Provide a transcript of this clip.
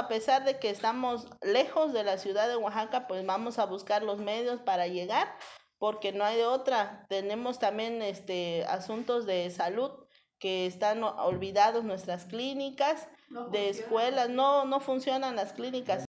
a pesar de que estamos lejos de la ciudad de Oaxaca, pues vamos a buscar los medios para llegar, porque no hay de otra. Tenemos también este, asuntos de salud que están olvidados nuestras clínicas de escuelas, no, no funcionan las clínicas.